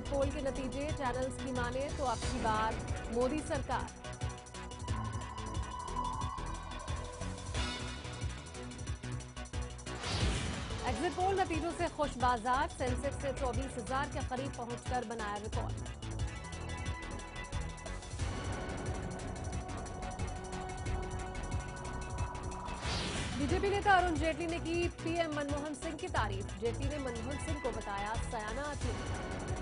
भारत पोल के नतीजे चैनल्स की माने तो अब की बात मोदी सरकार एग्जिट पोल नतीजों से खुश बाजार सेंसेक्स से चौबीस हजार के करीब पहुंचकर बनाया रिकॉर्ड बीजेपी नेता अरुण जेटली ने की पीएम मनमोहन सिंह की तारीफ जेटली ने मनमोहन सिंह को बताया सयाना अतीत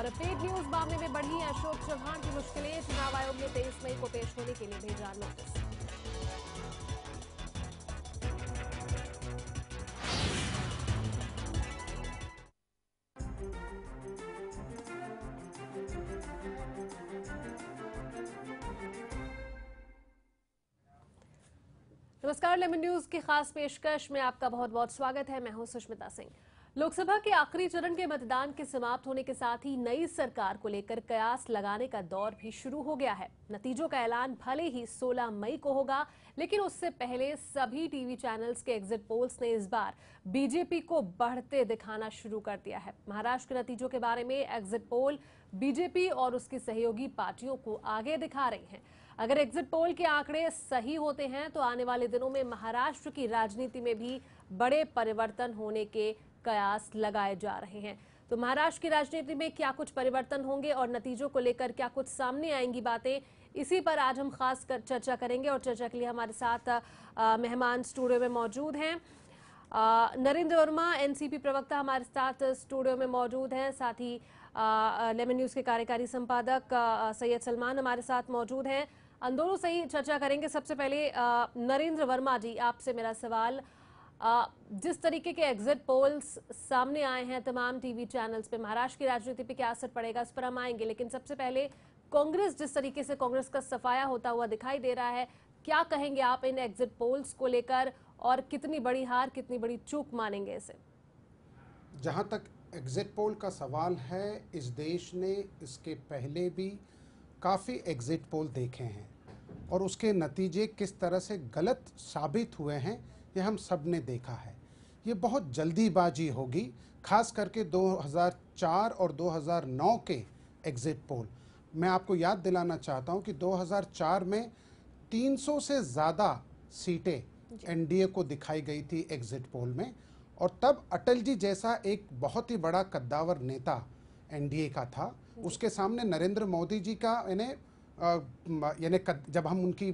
और पेड न्यूज मामले में बढ़ी अशोक चौहान की मुश्किलें चुनाव आयोग ने तेईस मई को पेश होने के लिए भेजा नोटिस नमस्कार लेमन न्यूज की खास पेशकश में आपका बहुत बहुत स्वागत है मैं हूं सुष्मिता सिंह लोकसभा के आखिरी चरण के मतदान के समाप्त होने के साथ ही नई सरकार को लेकर कयास लगाने का दौर भी शुरू हो गया है नतीजों का ऐलान भले ही 16 मई को होगा लेकिन उससे पहले सभी टीवी चैनल्स के एग्जिट पोल्स ने इस बार बीजेपी को बढ़ते दिखाना शुरू कर दिया है महाराष्ट्र के नतीजों के बारे में एग्जिट पोल बीजेपी और उसकी सहयोगी पार्टियों को आगे दिखा रही हैं अगर एग्जिट पोल के आंकड़े सही होते हैं तो आने वाले दिनों में महाराष्ट्र की राजनीति में भी बड़े परिवर्तन होने के कयास लगाए जा रहे हैं तो महाराष्ट्र की राजनीति में क्या कुछ परिवर्तन होंगे और नतीजों को लेकर क्या कुछ सामने आएंगी बातें इसी पर आज हम खास कर चर्चा करेंगे और चर्चा के लिए हमारे साथ मेहमान स्टूडियो में मौजूद हैं नरेंद्र वर्मा एनसीपी प्रवक्ता हमारे साथ स्टूडियो में मौजूद हैं साथ ही लेमन न्यूज के कार्यकारी संपादक सैयद सलमान हमारे साथ मौजूद हैं अंदोलों से ही चर्चा करेंगे सबसे पहले नरेंद्र वर्मा जी आपसे मेरा सवाल जिस तरीके के एग्जिट पोल्स सामने आए हैं तमाम टीवी चैनल्स पे महाराष्ट्र की राजनीति पे क्या असर पड़ेगा उस पर हम आएंगे लेकिन सबसे पहले कांग्रेस जिस तरीके से कांग्रेस का सफाया होता हुआ दिखाई दे रहा है क्या कहेंगे आप इन एग्जिट पोल्स को लेकर और कितनी बड़ी हार कितनी बड़ी चूक मानेंगे इसे जहाँ तक एग्जिट पोल का सवाल है इस देश ने इसके पहले भी काफ़ी एग्जिट पोल देखे हैं और उसके नतीजे किस तरह से गलत साबित हुए हैं ये हम सब ने देखा है ये बहुत जल्दीबाजी होगी खास करके 2004 और 2009 के एग्ज़िट पोल मैं आपको याद दिलाना चाहता हूँ कि 2004 में 300 से ज़्यादा सीटें एनडीए को दिखाई गई थी एग्ज़िट पोल में और तब अटल जी जैसा एक बहुत ही बड़ा कद्दावर नेता एनडीए का था उसके सामने नरेंद्र मोदी जी का यानी यानी जब हम उनकी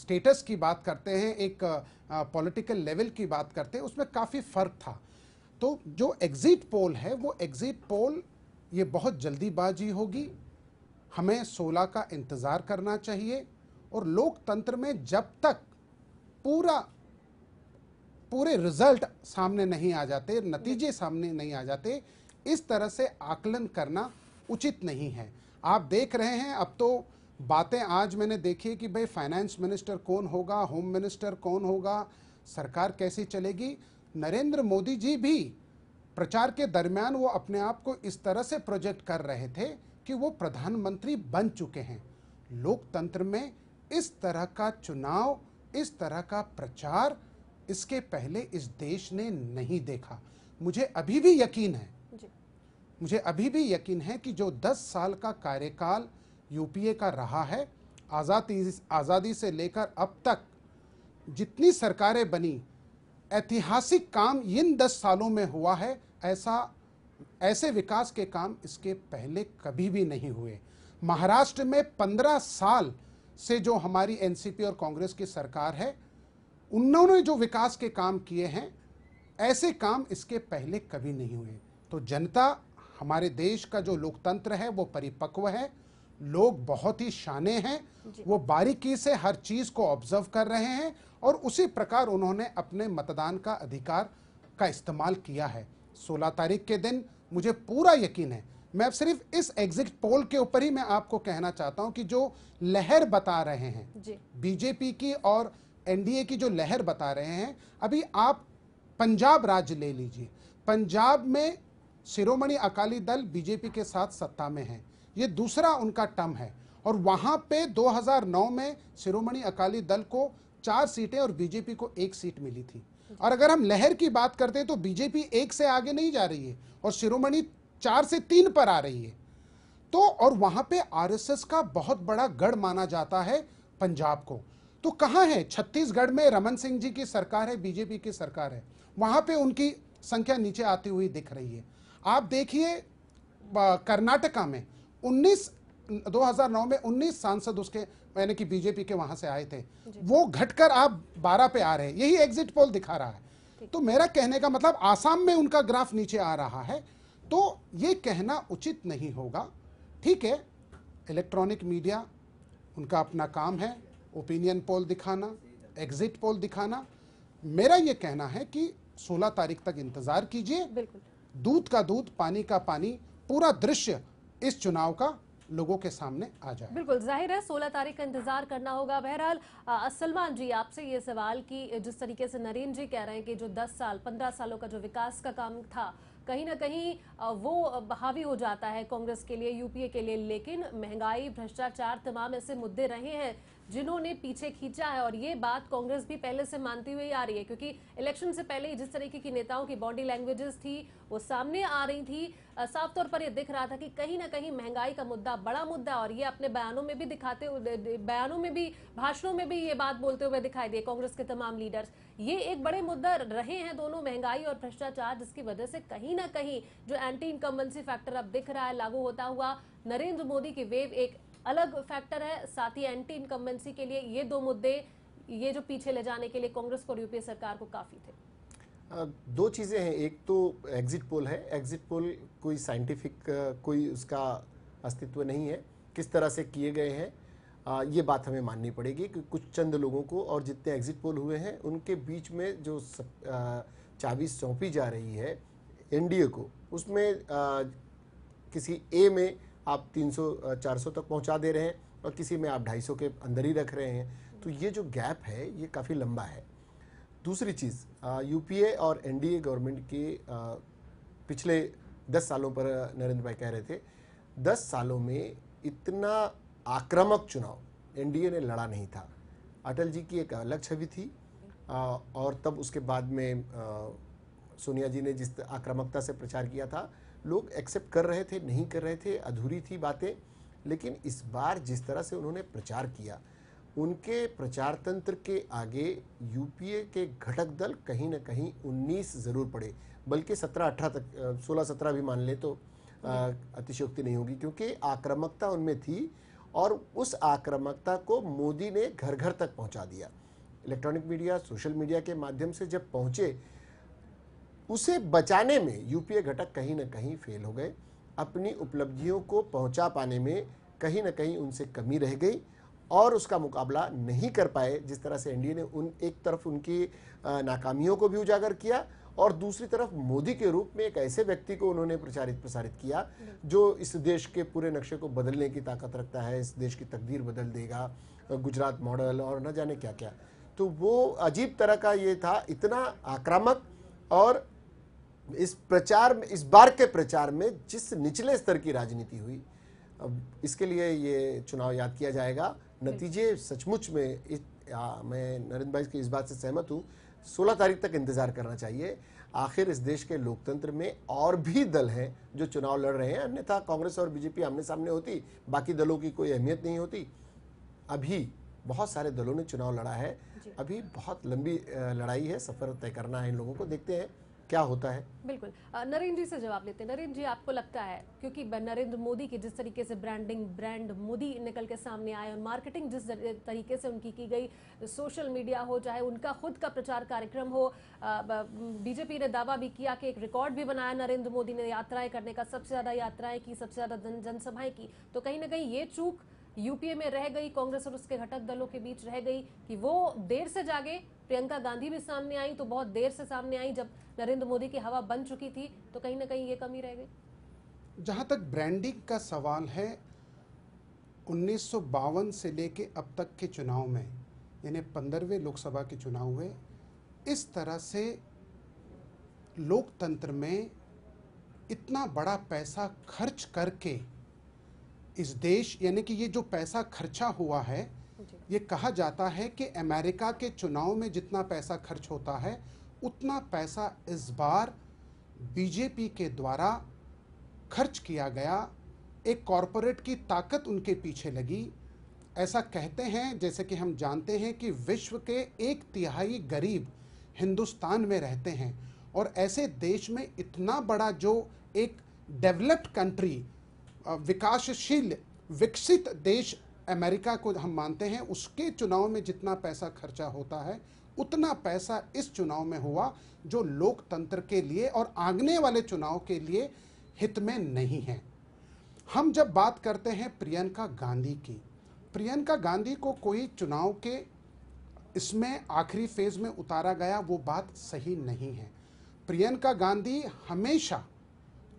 स्टेटस की बात करते हैं एक पॉलिटिकल लेवल की बात करते हैं उसमें काफ़ी फ़र्क था तो जो एग्ज़िट पोल है वो एग्ज़िट पोल ये बहुत जल्दीबाजी होगी हमें 16 का इंतज़ार करना चाहिए और लोकतंत्र में जब तक पूरा पूरे रिजल्ट सामने नहीं आ जाते नतीजे सामने नहीं आ जाते इस तरह से आकलन करना उचित नहीं है आप देख रहे हैं अब तो बातें आज मैंने देखी कि भाई फाइनेंस मिनिस्टर कौन होगा होम मिनिस्टर कौन होगा सरकार कैसी चलेगी नरेंद्र मोदी जी भी प्रचार के दरमियान वो अपने आप को इस तरह से प्रोजेक्ट कर रहे थे कि वो प्रधानमंत्री बन चुके हैं लोकतंत्र में इस तरह का चुनाव इस तरह का प्रचार इसके पहले इस देश ने नहीं देखा मुझे अभी भी यकीन है मुझे अभी भी यकीन है कि जो 10 साल का कार्यकाल यूपीए का रहा है आज़ादी आज़ादी से लेकर अब तक जितनी सरकारें बनी ऐतिहासिक काम इन 10 सालों में हुआ है ऐसा ऐसे विकास के काम इसके पहले कभी भी नहीं हुए महाराष्ट्र में 15 साल से जो हमारी एनसीपी और कांग्रेस की सरकार है उन्होंने जो विकास के काम किए हैं ऐसे काम इसके पहले कभी नहीं हुए तो जनता हमारे देश का जो लोकतंत्र है वो परिपक्व है लोग बहुत ही शाने हैं वो बारीकी से हर चीज को ऑब्जर्व कर रहे हैं और उसी प्रकार उन्होंने अपने मतदान का अधिकार का इस्तेमाल किया है 16 तारीख के दिन मुझे पूरा यकीन है मैं सिर्फ इस एग्जिट पोल के ऊपर ही मैं आपको कहना चाहता हूं कि जो लहर बता रहे हैं बीजेपी की और एनडीए की जो लहर बता रहे हैं अभी आप पंजाब राज्य ले लीजिए पंजाब में शिरोमणि अकाली दल बीजेपी के साथ सत्ता में है ये दूसरा उनका टर्म है और वहाँ पे 2009 में शिरोमणि अकाली दल को चार सीटें और बीजेपी को एक सीट मिली थी और अगर हम लहर की बात करते हैं तो बीजेपी एक से आगे नहीं जा रही है और शिरोमणि चार से तीन पर आ रही है तो और वहां पे आरएसएस का बहुत बड़ा गढ़ माना जाता है पंजाब को तो कहाँ है छत्तीसगढ़ में रमन सिंह जी की सरकार है बीजेपी की सरकार है वहां पे उनकी संख्या नीचे आती हुई दिख रही है आप देखिए कर्नाटका में 19 2009 में 19 सांसद उसके यानी कि बीजेपी के वहां से आए थे वो घटकर आप 12 पे आ रहे हैं यही एग्जिट पोल दिखा रहा है तो मेरा कहने का मतलब आसाम में उनका ग्राफ नीचे आ रहा है तो ये कहना उचित नहीं होगा ठीक है इलेक्ट्रॉनिक मीडिया उनका अपना काम है ओपिनियन पोल दिखाना एग्जिट पोल दिखाना मेरा ये कहना है कि 16 तारीख तक इंतज़ार कीजिए बिल्कुल दूध का दूध पानी का पानी पूरा दृश्य इस चुनाव का लोगों के सामने आ जाए बिल्कुल जाहिर है सोलह तारीख का इंतजार करना होगा बहरहाल सलमान जी आपसे ये सवाल कि जिस तरीके से नरेंद्र जी कह रहे हैं कि जो दस साल पंद्रह सालों का जो विकास का काम था कहीं ना कहीं वो हावी हो जाता है कांग्रेस के लिए यूपीए के लिए लेकिन महंगाई भ्रष्टाचार तमाम ऐसे मुद्दे रहे हैं जिन्होंने पीछे खींचा है और ये बात कांग्रेस भी पहले से मानती हुई आ रही है क्योंकि इलेक्शन से पहले ही जिस तरीके की नेताओं की बॉडी लैंग्वेजेस थी वो सामने आ रही थी साफ तौर पर ये दिख रहा था कि कहीं ना कहीं महंगाई का मुद्दा बड़ा मुद्दा और ये अपने बयानों में भी दिखाते बयानों में भी भाषणों में भी ये बात बोलते हुए दिखाई दिए कांग्रेस के तमाम लीडर्स ये एक बड़े मुद्दा रहे हैं दोनों महंगाई और भ्रष्टाचार जिसकी वजह से कहीं ना कहीं जो एंटी इनकम्बेंसी फैक्टर अब दिख रहा है लागू होता हुआ नरेंद्र मोदी की वेव एक अलग फैक्टर है साथ ही एंटी इनकम्बेंसी के लिए ये दो मुद्दे ये जो पीछे ले जाने के लिए कांग्रेस और यूपीए सरकार को काफ़ी थे दो चीज़ें हैं एक तो एग्जिट पोल है एग्जिट पोल कोई साइंटिफिक कोई उसका अस्तित्व नहीं है किस तरह से किए गए हैं ये बात हमें माननी पड़ेगी कि कुछ चंद लोगों को और जितने एग्जिट पोल हुए हैं उनके बीच में जो चाबी सौंपी जा रही है एनडीए को उसमें आ, किसी ए में आप 300 400 तक पहुंचा दे रहे हैं और किसी में आप 250 के अंदर ही रख रहे हैं तो ये जो गैप है ये काफ़ी लंबा है दूसरी चीज़ यूपीए और एनडीए गवर्नमेंट के पिछले दस सालों पर नरेंद्र भाई कह रहे थे दस सालों में इतना आक्रामक चुनाव एनडीए ने लड़ा नहीं था अटल जी की एक अलग छवि थी आ, और तब उसके बाद में सोनिया जी ने जिस आक्रामकता से प्रचार किया था लोग एक्सेप्ट कर रहे थे नहीं कर रहे थे अधूरी थी बातें लेकिन इस बार जिस तरह से उन्होंने प्रचार किया उनके प्रचार तंत्र के आगे यूपीए के घटक दल कहीं ना कहीं 19 ज़रूर पड़े बल्कि 17 18 तक 16 17 भी मान ले तो अतिशोक्ति नहीं होगी क्योंकि आक्रामकता उनमें थी और उस आक्रामकता को मोदी ने घर घर तक पहुंचा दिया इलेक्ट्रॉनिक मीडिया सोशल मीडिया के माध्यम से जब पहुंचे उसे बचाने में यूपीए घटक कहीं ना कहीं फेल हो गए अपनी उपलब्धियों को पहुंचा पाने में कहीं ना कहीं उनसे कमी रह गई और उसका मुकाबला नहीं कर पाए जिस तरह से एनडीए ने उन एक तरफ उनकी नाकामियों को भी उजागर किया और दूसरी तरफ मोदी के रूप में एक ऐसे व्यक्ति को उन्होंने प्रचारित प्रसारित किया जो इस देश के पूरे नक्शे को बदलने की ताकत रखता है इस देश की तकदीर बदल देगा गुजरात मॉडल और न जाने क्या क्या तो वो अजीब तरह का ये था इतना आक्रामक और इस प्रचार में इस बार के प्रचार में जिस निचले स्तर की राजनीति हुई अब इसके लिए ये चुनाव याद किया जाएगा नतीजे सचमुच में इस आ, मैं नरेंद्र भाई की इस बात से सहमत हूँ 16 तारीख तक इंतजार करना चाहिए आखिर इस देश के लोकतंत्र में और भी दल हैं जो चुनाव लड़ रहे हैं अन्यथा कांग्रेस और बीजेपी आमने सामने होती बाकी दलों की कोई अहमियत नहीं होती अभी बहुत सारे दलों ने चुनाव लड़ा है अभी बहुत लंबी लड़ाई है सफ़र तय करना है इन लोगों को देखते हैं क्या होता है बिल्कुल नरेंद्र जी से जवाब लेते हैं नरेंद्र जी आपको लगता है क्योंकि नरेंद्र मोदी की जिस तरीके से ब्रांडिंग ब्रांड मोदी निकल के सामने आए और मार्केटिंग जिस तरीके से उनकी की गई सोशल मीडिया हो चाहे उनका खुद का प्रचार कार्यक्रम हो बीजेपी ने दावा भी किया कि एक रिकॉर्ड भी बनाया नरेंद्र मोदी ने यात्राएं करने का सबसे ज़्यादा यात्राएं की सबसे ज़्यादा जनसभाएं की तो कहीं ना कहीं ये चूक यूपीए में रह गई कांग्रेस और उसके घटक दलों के बीच रह गई कि वो देर से जागे प्रियंका गांधी भी सामने आई तो बहुत देर से सामने आई जब नरेंद्र मोदी की हवा बन चुकी थी तो कहीं ना कहीं ये कमी रह गई जहां तक ब्रांडिंग का सवाल है उन्नीस से लेके अब तक के चुनाव में यानी पंद्रहवें लोकसभा के चुनाव हुए इस तरह से लोकतंत्र में इतना बड़ा पैसा खर्च करके इस देश यानी कि ये जो पैसा खर्चा हुआ है ये कहा जाता है कि अमेरिका के चुनाव में जितना पैसा खर्च होता है उतना पैसा इस बार बीजेपी के द्वारा खर्च किया गया एक कॉरपोरेट की ताकत उनके पीछे लगी ऐसा कहते हैं जैसे कि हम जानते हैं कि विश्व के एक तिहाई गरीब हिंदुस्तान में रहते हैं और ऐसे देश में इतना बड़ा जो एक डेवलप्ड कंट्री विकासशील विकसित देश अमेरिका को हम मानते हैं उसके चुनाव में जितना पैसा खर्चा होता है उतना पैसा इस चुनाव में हुआ जो लोकतंत्र के लिए और आगने वाले चुनाव के लिए हित में नहीं है हम जब बात करते हैं प्रियंका गांधी की प्रियंका गांधी को कोई चुनाव के इसमें आखिरी फेज में उतारा गया वो बात सही नहीं है प्रियंका गांधी हमेशा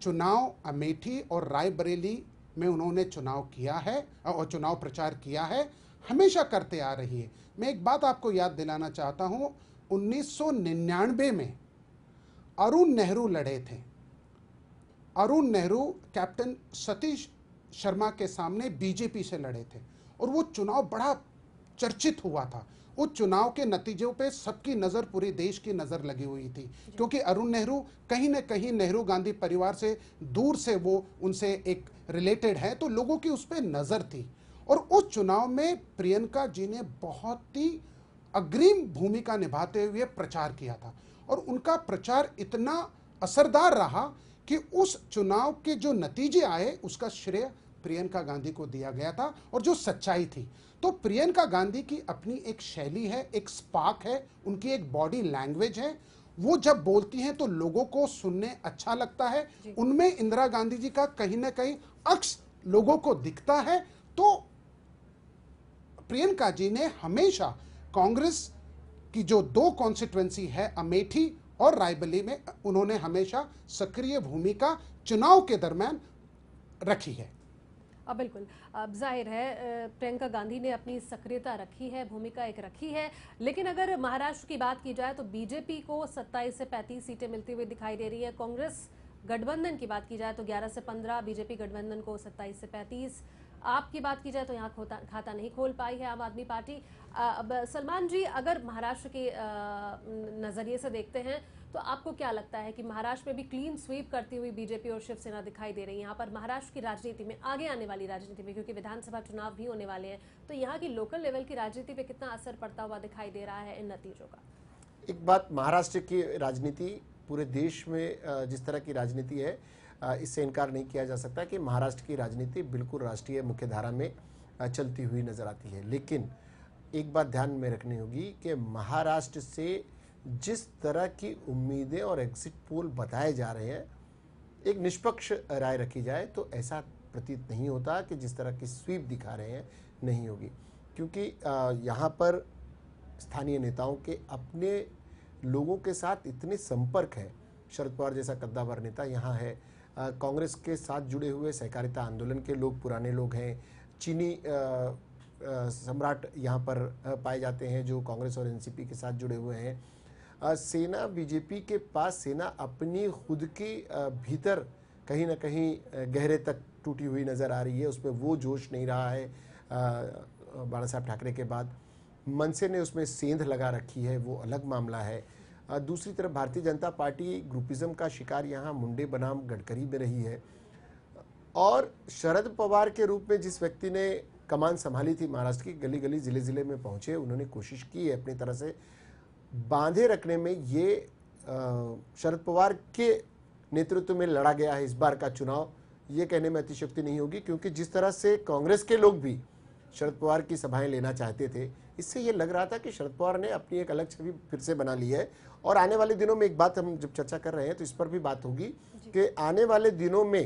चुनाव अमेठी और रायबरेली में उन्होंने चुनाव किया है और चुनाव प्रचार किया है हमेशा करते आ रही है मैं एक बात आपको याद दिलाना चाहता हूँ उन्नीस में अरुण नेहरू लड़े थे अरुण नेहरू कैप्टन सतीश शर्मा के सामने बीजेपी से लड़े थे और वो चुनाव बड़ा चर्चित हुआ था उस चुनाव के नतीजों पे सबकी नज़र पूरे देश की नज़र लगी हुई थी क्योंकि अरुण नेहरू कहीं ना कहीं नेहरू गांधी परिवार से दूर से वो उनसे एक रिलेटेड है तो लोगों की उस पर नज़र थी और उस चुनाव में प्रियंका जी ने बहुत ही अग्रिम भूमिका निभाते हुए प्रचार किया था और उनका प्रचार इतना असरदार रहा कि उस चुनाव के जो नतीजे आए उसका श्रेय प्रियंका गांधी को दिया गया था और जो सच्चाई थी तो प्रियंका गांधी की अपनी एक शैली है एक स्पार्क है उनकी एक बॉडी लैंग्वेज है वो जब बोलती हैं तो लोगों को सुनने अच्छा लगता है उनमें इंदिरा गांधी जी का कहीं ना कहीं अक्स लोगों को दिखता है तो प्रियंका जी ने हमेशा कांग्रेस की जो दो कॉन्स्टिट्युएंसी है अमेठी और रायबली में उन्होंने हमेशा सक्रिय भूमिका चुनाव के दरमियान रखी है अब बिल्कुल अब जाहिर है प्रियंका गांधी ने अपनी सक्रियता रखी है भूमिका एक रखी है लेकिन अगर महाराष्ट्र की बात की जाए तो बीजेपी को 27 से 35 सीटें मिलती हुई दिखाई दे रही है कांग्रेस गठबंधन की बात की जाए तो 11 से 15 बीजेपी गठबंधन को 27 से 35 आपकी बात की जाए तो यहाँ खाता नहीं खोल पाई है आम आदमी पार्टी अब सलमान जी अगर महाराष्ट्र के नज़रिए से देखते हैं तो आपको क्या लगता है कि महाराष्ट्र में भी क्लीन स्वीप करती हुई बीजेपी और शिवसेना दिखाई दे रही है यहाँ पर महाराष्ट्र की राजनीति में आगे आने वाली राजनीति में क्योंकि विधानसभा चुनाव भी होने वाले हैं तो यहाँ की लोकल लेवल की राजनीति पर कितना असर पड़ता हुआ दिखाई दे रहा है इन नतीजों का एक बात महाराष्ट्र की राजनीति पूरे देश में जिस तरह की राजनीति है इससे इनकार नहीं किया जा सकता कि महाराष्ट्र की राजनीति बिल्कुल राष्ट्रीय मुख्यधारा में चलती हुई नज़र आती है लेकिन एक बात ध्यान में रखनी होगी कि महाराष्ट्र से जिस तरह की उम्मीदें और एग्जिट पोल बताए जा रहे हैं एक निष्पक्ष राय रखी जाए तो ऐसा प्रतीत नहीं होता कि जिस तरह की स्वीप दिखा रहे हैं नहीं होगी क्योंकि यहाँ पर स्थानीय नेताओं के अपने लोगों के साथ इतने संपर्क हैं शरद पवार जैसा कद्दावर नेता यहाँ है कांग्रेस के साथ जुड़े हुए सहकारिता आंदोलन के लोग पुराने लोग हैं चीनी सम्राट यहाँ पर पाए जाते हैं जो कांग्रेस और एनसीपी के साथ जुड़े हुए हैं सेना बीजेपी के पास सेना अपनी खुद की भीतर कहीं ना कहीं गहरे तक टूटी हुई नज़र आ रही है उसमें वो जोश नहीं रहा है बाला साहब ठाकरे के बाद मनसे ने उसमें सेंध लगा रखी है वो अलग मामला है दूसरी तरफ भारतीय जनता पार्टी ग्रुपिज्म का शिकार यहाँ मुंडे बनाम गडकरी में रही है और शरद पवार के रूप में जिस व्यक्ति ने कमान संभाली थी महाराष्ट्र की गली गली ज़िले ज़िले में पहुँचे उन्होंने कोशिश की है अपनी तरह से बांधे रखने में ये शरद पवार के नेतृत्व में लड़ा गया है इस बार का चुनाव ये कहने में अतिशक्ति नहीं होगी क्योंकि जिस तरह से कांग्रेस के लोग भी शरद पवार की सभाएं लेना चाहते थे इससे ये लग रहा था कि शरद पवार ने अपनी एक अलग छवि फिर से बना ली है और आने वाले दिनों में एक बात हम जब चर्चा कर रहे हैं तो इस पर भी बात होगी कि आने वाले दिनों में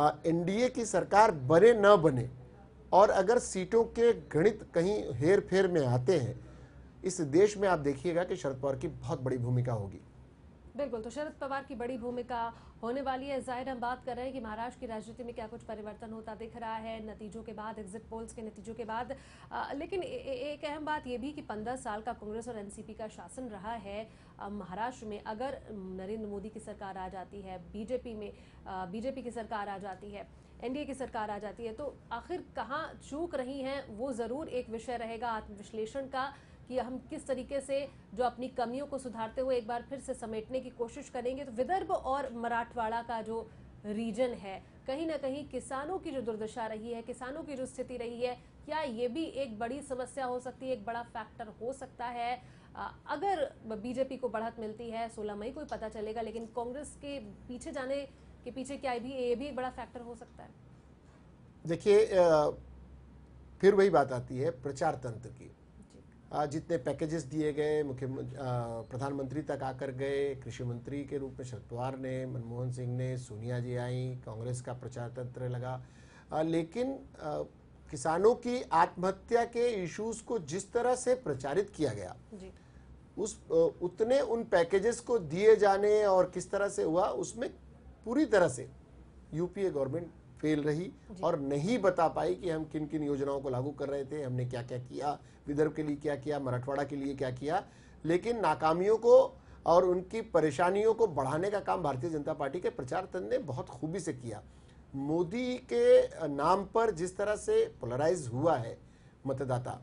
एनडीए की सरकार बने न बने और अगर सीटों के गणित कहीं हेर फेर में आते हैं इस देश में आप देखिएगा कि शरद पवार की बहुत बड़ी भूमिका होगी बिल्कुल तो शरद पवार की बड़ी भूमिका होने वाली है जाहिर हम बात कर रहे हैं कि महाराष्ट्र की राजनीति में क्या कुछ परिवर्तन होता दिख रहा है नतीजों के बाद एग्जिट पोल्स के नतीजों के बाद आ, लेकिन ए, एक अहम बात यह भी कि पंद्रह साल का कांग्रेस और एनसीपी का शासन रहा है महाराष्ट्र में अगर नरेंद्र मोदी की सरकार आ जाती है बीजेपी में बीजेपी की सरकार आ जाती है एनडीए की सरकार आ जाती है तो आखिर कहाँ चूक रही हैं वो ज़रूर एक विषय रहेगा आत्मविश्लेषण का कि हम किस तरीके से जो अपनी कमियों को सुधारते हुए एक बार फिर से समेटने की कोशिश करेंगे तो विदर्भ और मराठवाड़ा का जो रीजन है कहीं ना कहीं किसानों की जो दुर्दशा रही है किसानों की जो स्थिति रही है क्या ये भी एक बड़ी समस्या हो सकती है एक बड़ा फैक्टर हो सकता है अगर बीजेपी को बढ़त मिलती है सोलह मई को ही पता चलेगा लेकिन कांग्रेस के पीछे जाने के पीछे क्या भी ये भी एक बड़ा फैक्टर हो सकता है देखिए फिर वही बात आती है प्रचार तंत्र की जितने पैकेजेस दिए गए मुख्य प्रधानमंत्री तक आकर गए कृषि मंत्री के रूप में शरद पवार ने मनमोहन सिंह ने सोनिया जी आई कांग्रेस का प्रचार तंत्र लगा लेकिन किसानों की आत्महत्या के इश्यूज को जिस तरह से प्रचारित किया गया उस उतने उन पैकेजेस को दिए जाने और किस तरह से हुआ उसमें पूरी तरह से यूपीए गवर्नमेंट फेल रही और नहीं बता पाई कि हम किन किन योजनाओं को लागू कर रहे थे हमने क्या क्या किया विदर्भ के लिए क्या किया मराठवाड़ा के लिए क्या किया लेकिन नाकामियों को और उनकी परेशानियों को बढ़ाने का काम भारतीय जनता पार्टी के प्रचार तंत्र ने बहुत खूबी से किया मोदी के नाम पर जिस तरह से पोलराइज हुआ है मतदाता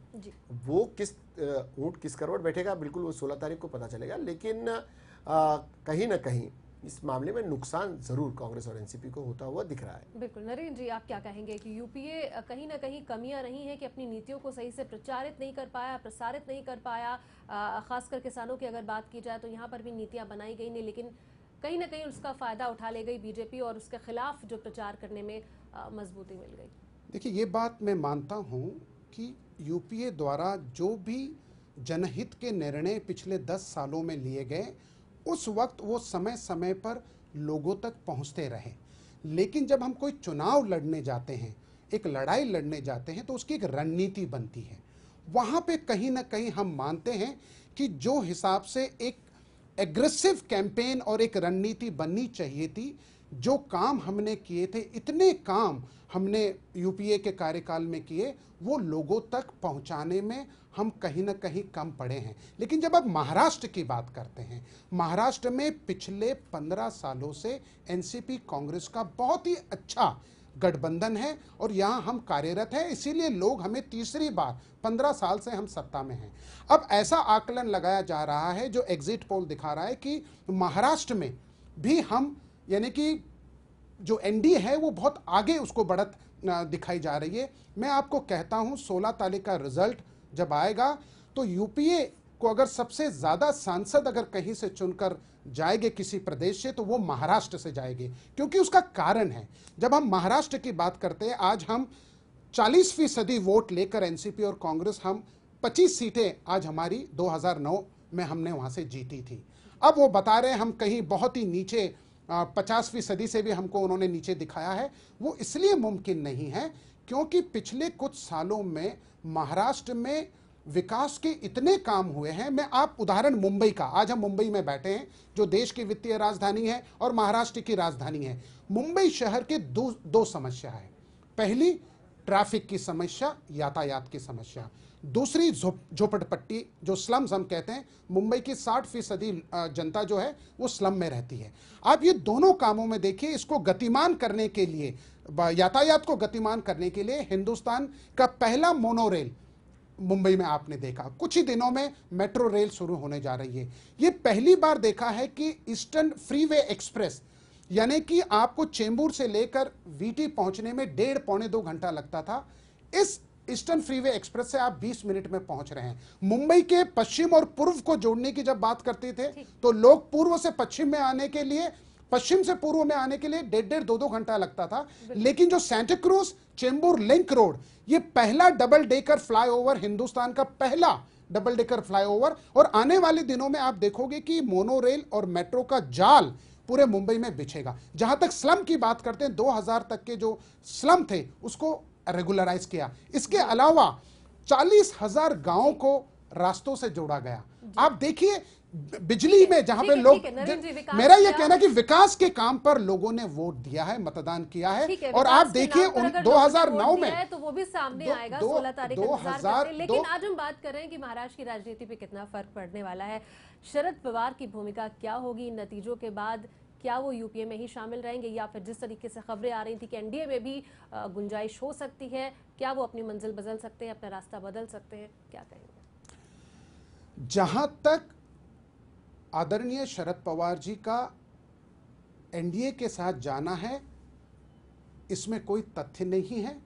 वो किस ऊँट किस करवट बैठेगा बिल्कुल वो सोलह तारीख को पता चलेगा लेकिन आ, कहीं ना कहीं इस मामले में नुकसान जरूर कांग्रेस और एनसीपी को होता हुआ दिख रहा है बिल्कुल नरेंद्र जी आप क्या कहेंगे कि यूपीए कहीं ना कहीं कमियां रही हैं कि अपनी नीतियों को सही से प्रचारित नहीं कर पाया प्रसारित नहीं कर पाया खासकर किसानों की अगर बात की जाए तो यहाँ पर भी नीतियां बनाई गई नहीं लेकिन कहीं ना कहीं उसका फायदा उठा ले गई बीजेपी और उसके खिलाफ जो प्रचार करने में मजबूती मिल गई देखिए ये बात मैं मानता हूँ कि यूपीए द्वारा जो भी जनहित के निर्णय पिछले दस सालों में लिए गए उस वक्त वो समय समय पर लोगों तक पहुंचते रहे लेकिन जब हम कोई चुनाव लड़ने जाते हैं एक लड़ाई लड़ने जाते हैं तो उसकी एक रणनीति बनती है वहाँ पे कहीं ना कहीं हम मानते हैं कि जो हिसाब से एक एग्रेसिव कैंपेन और एक रणनीति बननी चाहिए थी जो काम हमने किए थे इतने काम हमने यूपीए के कार्यकाल में किए वो लोगों तक पहुंचाने में हम कहीं ना कहीं कम पड़े हैं लेकिन जब आप महाराष्ट्र की बात करते हैं महाराष्ट्र में पिछले पंद्रह सालों से एनसीपी कांग्रेस का बहुत ही अच्छा गठबंधन है और यहाँ हम कार्यरत हैं इसीलिए लोग हमें तीसरी बार पंद्रह साल से हम सत्ता में हैं अब ऐसा आकलन लगाया जा रहा है जो एग्जिट पोल दिखा रहा है कि महाराष्ट्र में भी हम यानी कि जो एनडीए है वो बहुत आगे उसको बढ़त दिखाई जा रही है मैं आपको कहता हूँ सोलह तारीख का रिजल्ट जब आएगा तो यूपीए को अगर सबसे ज़्यादा सांसद अगर कहीं से चुनकर जाएंगे किसी प्रदेश से तो वो महाराष्ट्र से जाएंगे क्योंकि उसका कारण है जब हम महाराष्ट्र की बात करते हैं आज हम चालीस फीसदी वोट लेकर एनसीपी और कांग्रेस हम 25 सीटें आज हमारी 2009 में हमने वहां से जीती थी अब वो बता रहे हैं हम कहीं बहुत ही नीचे पचासवीं सदी से भी हमको उन्होंने नीचे दिखाया है वो इसलिए मुमकिन नहीं है क्योंकि पिछले कुछ सालों में महाराष्ट्र में विकास के इतने काम हुए हैं मैं आप उदाहरण मुंबई का आज हम मुंबई में बैठे हैं जो देश की वित्तीय राजधानी है और महाराष्ट्र की राजधानी है मुंबई शहर के दो दो समस्या है पहली ट्रैफिक की समस्या यातायात की समस्या दूसरी झोपड़पट्टी जो, जो स्लम्स हम कहते हैं मुंबई की 60 फीसदी जनता जो है वो स्लम में रहती है आप ये दोनों कामों में देखिए इसको गतिमान करने के लिए यातायात को गतिमान करने के लिए हिंदुस्तान का पहला मोनोरेल मुंबई में आपने देखा कुछ ही दिनों में मेट्रो रेल शुरू होने जा रही है ये पहली बार देखा है कि ईस्टर्न फ्रीवे एक्सप्रेस यानी कि आपको चेंबूर से लेकर वीटी पहुंचने में डेढ़ पौने दो घंटा लगता था इस ईस्टर्न फ्रीवे एक्सप्रेस से आप 20 मिनट में पहुंच रहे हैं मुंबई के पश्चिम और पूर्व को जोड़ने की जब बात करते थे तो लोग पूर्व से पश्चिम में आने के लिए पश्चिम से पूर्व में आने के लिए डेढ़ डेढ़ दो दो घंटा लगता था लेकिन जो सेंटाक्रूज चेंबूर लिंक रोड ये पहला डबल डेकर फ्लाईओवर हिंदुस्तान का पहला डबल डेकर फ्लाईओवर और आने वाले दिनों में आप देखोगे कि मोनो रेल और मेट्रो का जाल पूरे मुंबई में बिछेगा जहां तक स्लम की बात करते हैं 2000 तक के जो स्लम थे उसको रेगुलराइज किया इसके अलावा चालीस हजार गाँव को रास्तों से जोड़ा गया आप देखिए बिजली में जहां पे लोग मेरा यह कहना कि विकास के काम पर लोगों ने वोट दिया है मतदान किया है और आप देखिए दो हजार नौ में तो वो भी सामने दो, आएगा सोलह तारीख दो हजार लेकिन आज हम बात कर रहे हैं कि महाराष्ट्र की राजनीति पे कितना फर्क पड़ने वाला है शरद पवार की भूमिका क्या होगी नतीजों के बाद क्या वो यूपीए में ही शामिल रहेंगे या फिर जिस तरीके से खबरें आ रही थी कि एनडीए में भी गुंजाइश हो सकती है क्या वो अपनी मंजिल बदल सकते हैं अपना रास्ता बदल सकते हैं क्या कहेंगे जहां तक आदरणीय शरद पवार जी का एनडीए के साथ जाना है इसमें कोई तथ्य नहीं है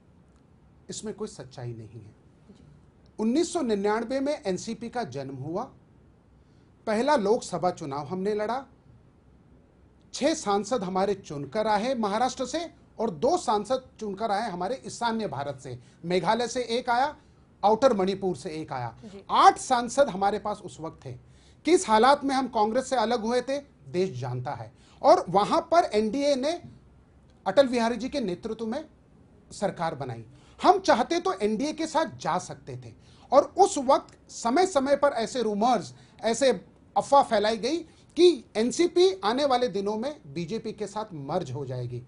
इसमें कोई सच्चाई नहीं है 1999 में एनसीपी का जन्म हुआ पहला लोकसभा चुनाव हमने लड़ा छह सांसद हमारे चुनकर आए महाराष्ट्र से और दो सांसद चुनकर आए हमारे ईशान्य भारत से मेघालय से एक आया आउटर मणिपुर से एक आया आठ सांसद हमारे पास उस वक्त थे किस हालात में हम कांग्रेस से अलग हुए थे देश जानता है और वहां पर एनडीए ने अटल बिहारी जी के नेतृत्व में सरकार बनाई हम चाहते तो एनडीए के साथ जा सकते थे और उस वक्त समय समय पर ऐसे रूमर्स ऐसे अफवाह फैलाई गई कि एनसीपी आने वाले दिनों में बीजेपी के साथ मर्ज हो जाएगी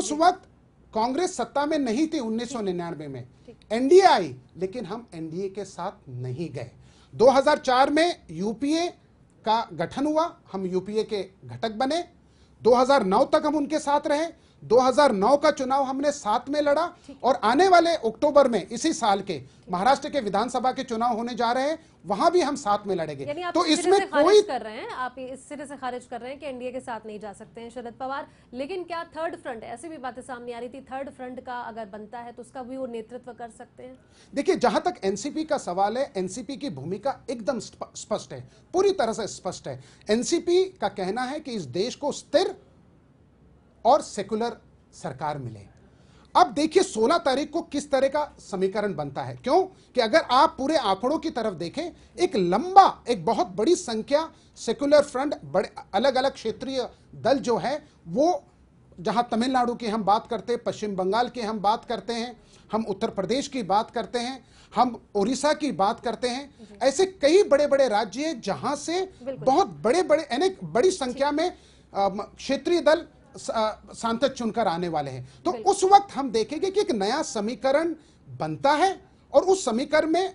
उस वक्त कांग्रेस सत्ता में नहीं थी 1999 में एनडीए आई लेकिन हम एनडीए के साथ नहीं गए 2004 में यूपीए का गठन हुआ हम यूपीए के घटक बने 2009 तक हम उनके साथ रहे 2009 का चुनाव हमने साथ में लड़ा और आने वाले अक्टूबर में इसी साल के महाराष्ट्र के विधानसभा के चुनाव होने जा रहे हैं वहां भी हम साथ में लड़ेंगे तो इसमें कोई कर रहे हैं आप इस सिरे से खारिज कर रहे हैं कि एनडीए के साथ नहीं जा सकते हैं शरद पवार लेकिन क्या थर्ड फ्रंट ऐसी भी बातें सामने आ रही थी थर्ड फ्रंट का अगर बनता है तो उसका भी वो नेतृत्व कर सकते हैं देखिए जहां तक एनसीपी का सवाल है एनसीपी की भूमिका एकदम स्पष्ट है पूरी तरह से स्पष्ट है एनसीपी का कहना है कि इस देश को स्थिर और सेकुलर सरकार मिले अब देखिए 16 तारीख को किस तरह का समीकरण बनता है क्यों कि अगर आप पूरे आंकड़ों की तरफ देखें एक लंबा एक बहुत बड़ी संख्या सेकुलर फ्रंट बड़े अलग अलग क्षेत्रीय दल जो है वो जहां तमिलनाडु की हम बात करते हैं पश्चिम बंगाल की हम बात करते हैं हम उत्तर प्रदेश की बात करते हैं हम ओडिशा की बात करते हैं ऐसे कई बड़े बड़े राज्य हैं जहां से बहुत बड़े बड़े यानी बड़ी संख्या में क्षेत्रीय दल सांसद चुनकर आने वाले हैं तो उस वक्त हम देखेंगे कि एक नया समीकरण बनता है और उस समीकरण में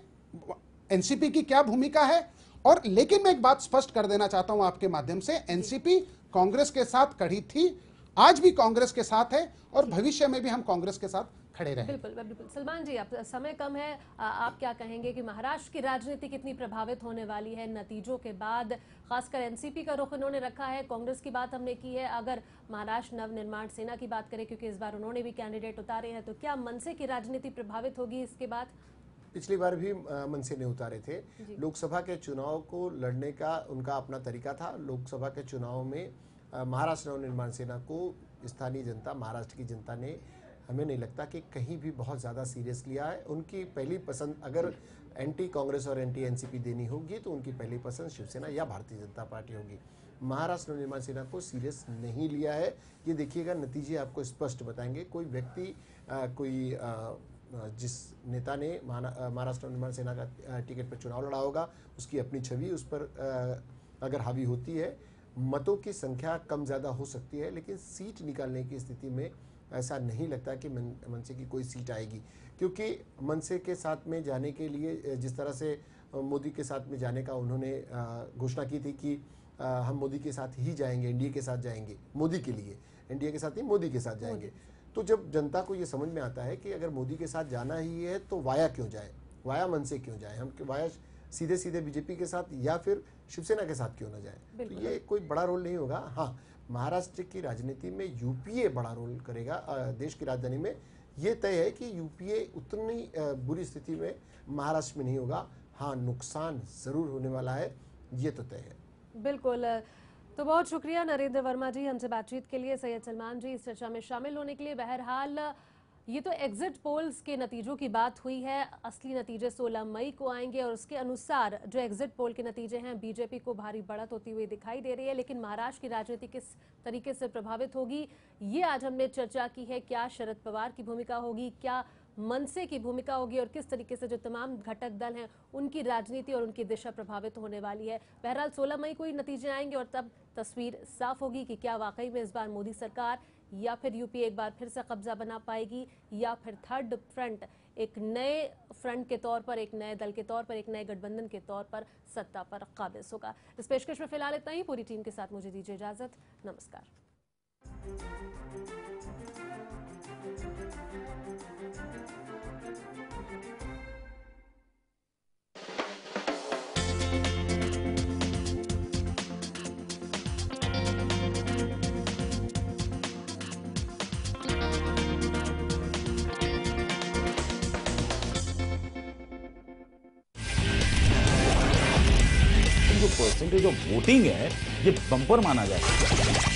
एनसीपी की क्या भूमिका है और लेकिन मैं एक बात स्पष्ट कर देना चाहता हूं आपके माध्यम से एनसीपी कांग्रेस के साथ कड़ी थी आज भी कांग्रेस के साथ है और भविष्य में भी हम कांग्रेस के साथ खड़े रहे बिल्कुल बिल्कुल सलमान जी आप समय कम है आप क्या कहेंगे कि महाराष्ट्र की राजनीति कितनी प्रभावित होने वाली है नतीजों के बाद खासकर एनसीपी का रुख उन्होंने रखा है कांग्रेस की बात हमने की है अगर महाराष्ट्र नव निर्माण सेना की बात करें क्योंकि इस बार उन्होंने भी कैंडिडेट उतारे हैं तो क्या मनसे की राजनीति प्रभावित होगी इसके बाद पिछली बार भी मनसे ने उतारे थे लोकसभा के चुनाव को लड़ने का उनका अपना तरीका था लोकसभा के चुनाव में महाराष्ट्र नवनिर्माण सेना को स्थानीय जनता महाराष्ट्र की जनता ने हमें नहीं लगता कि कहीं भी बहुत ज़्यादा सीरियस लिया है उनकी पहली पसंद अगर एंटी कांग्रेस और एंटी एनसीपी देनी होगी तो उनकी पहली पसंद शिवसेना या भारतीय जनता पार्टी होगी महाराष्ट्र नवनिर्माण सेना को सीरियस नहीं लिया है ये देखिएगा नतीजे आपको स्पष्ट बताएंगे कोई व्यक्ति कोई आ, जिस नेता ने महाराष्ट्र नवनिर्माण सेना का टिकट पर चुनाव लड़ा होगा उसकी अपनी छवि उस पर आ, अगर हावी होती है मतों की संख्या कम ज़्यादा हो सकती है लेकिन सीट निकालने की स्थिति में ऐसा नहीं लगता कि मनसे की कोई सीट आएगी क्योंकि मनसे के साथ में जाने के लिए जिस तरह से मोदी के साथ में जाने का उन्होंने घोषणा की थी कि हम मोदी के साथ ही जाएंगे एनडीए के साथ जाएंगे मोदी के लिए एनडीए के साथ ही मोदी के साथ जाएंगे तो जब जनता को ये समझ में आता है कि अगर मोदी के साथ जाना ही है तो वाया क्यों जाए वाया मनसे क्यों जाए हम वाया सीधे सीधे बीजेपी के साथ या फिर शिवसेना के साथ क्यों ना जाए तो ये कोई बड़ा रोल नहीं होगा हाँ महाराष्ट्र की राजनीति में यूपीए बड़ा रोल करेगा देश की राजधानी में ये तय है कि यूपीए उतनी बुरी स्थिति में महाराष्ट्र में नहीं होगा हाँ नुकसान ज़रूर होने वाला है ये तो तय है बिल्कुल तो बहुत शुक्रिया नरेंद्र वर्मा जी हमसे बातचीत के लिए सैयद सलमान जी इस चर्चा में शामिल होने के लिए बहरहाल ये तो एग्जिट पोल्स के नतीजों की बात हुई है असली नतीजे 16 मई को आएंगे और उसके अनुसार जो एग्जिट पोल के नतीजे हैं बीजेपी को भारी बढ़त होती हुई दिखाई दे रही है लेकिन महाराष्ट्र की राजनीति किस तरीके से प्रभावित होगी ये आज हमने चर्चा की है क्या शरद पवार की भूमिका होगी क्या मनसे की भूमिका होगी और किस तरीके से जो तमाम घटक दल हैं उनकी राजनीति और उनकी दिशा प्रभावित होने वाली है बहरहाल सोलह मई को ही नतीजे आएंगे और तब तस्वीर साफ होगी कि क्या वाकई में इस बार मोदी सरकार या फिर यूपी एक बार फिर से कब्जा बना पाएगी या फिर थर्ड फ्रंट एक नए फ्रंट के तौर पर एक नए दल के तौर पर एक नए गठबंधन के तौर पर सत्ता पर काबिज होगा इस पेशकश में फिलहाल इतना ही पूरी टीम के साथ मुझे दीजिए इजाजत नमस्कार परसेंट जो वोटिंग है ये बंपर माना जाए